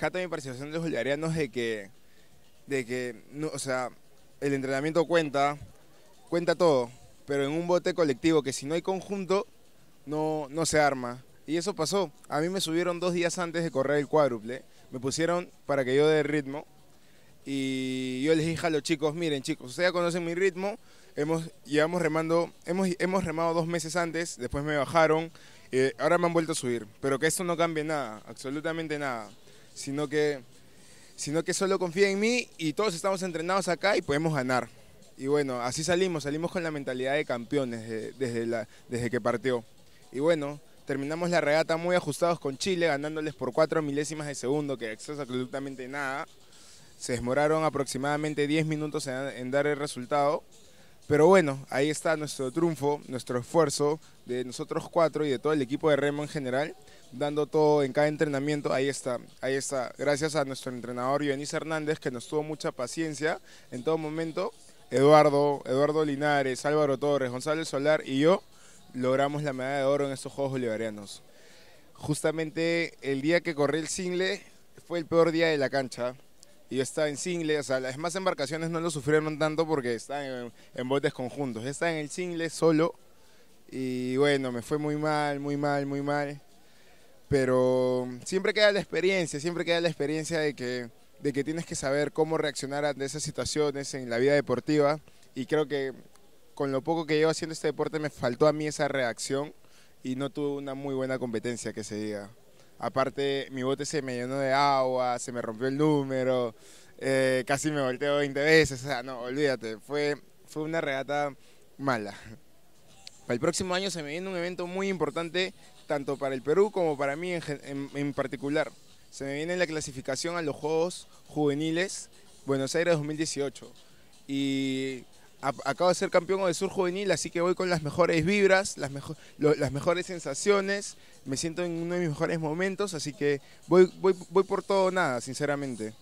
rescata mi percepción de los bolivarianos de que, de que no, o sea, el entrenamiento cuenta, cuenta todo, pero en un bote colectivo que si no hay conjunto, no, no se arma. Y eso pasó. A mí me subieron dos días antes de correr el cuádruple. Me pusieron para que yo dé ritmo. Y yo les dije a los chicos, miren chicos, ustedes conocen mi ritmo. Hemos, llevamos remando, hemos, hemos remado dos meses antes, después me bajaron. Eh, ahora me han vuelto a subir. Pero que esto no cambie nada, absolutamente nada sino que, sino que solo confía en mí y todos estamos entrenados acá y podemos ganar. Y bueno, así salimos, salimos con la mentalidad de campeones desde, desde que partió. Y bueno, terminamos la regata muy ajustados con Chile, ganándoles por cuatro milésimas de segundo, que acceso absolutamente nada. Se demoraron aproximadamente 10 minutos en dar el resultado. Pero bueno, ahí está nuestro triunfo, nuestro esfuerzo de nosotros cuatro y de todo el equipo de Remo en general, dando todo en cada entrenamiento. Ahí está, ahí está. Gracias a nuestro entrenador Ioannis Hernández, que nos tuvo mucha paciencia en todo momento. Eduardo, Eduardo Linares, Álvaro Torres, González Solar y yo logramos la medalla de oro en estos Juegos Bolivarianos. Justamente el día que corrí el single fue el peor día de la cancha y está en single. O sea, las demás embarcaciones no lo sufrieron tanto porque están en, botes conjuntos. Está en el single solo y bueno, me fue muy mal, muy mal, muy mal. Pero siempre queda la experiencia, siempre queda la experiencia de que, de que tienes que saber cómo reaccionar ante esas situaciones en la vida deportiva. Y creo que con lo poco que llevo haciendo este deporte me faltó a mí esa reacción y no tuve una muy buena competencia que se diga. Aparte, mi bote se me llenó de agua, se me rompió el número, eh, casi me volteó 20 veces. O sea, no, olvídate, fue, fue una regata mala. Para el próximo año se me viene un evento muy importante, tanto para el Perú como para mí en, particular. Se me viene la clasificación a los Juegos Juveniles Buenos Aires 2018. Y acabo de ser campeón de sur juvenil, así que voy con las mejores vibras, las, mejores sensaciones, me siento en uno de mis mejores momentos, así que voy, voy, voy por todo nada, sinceramente.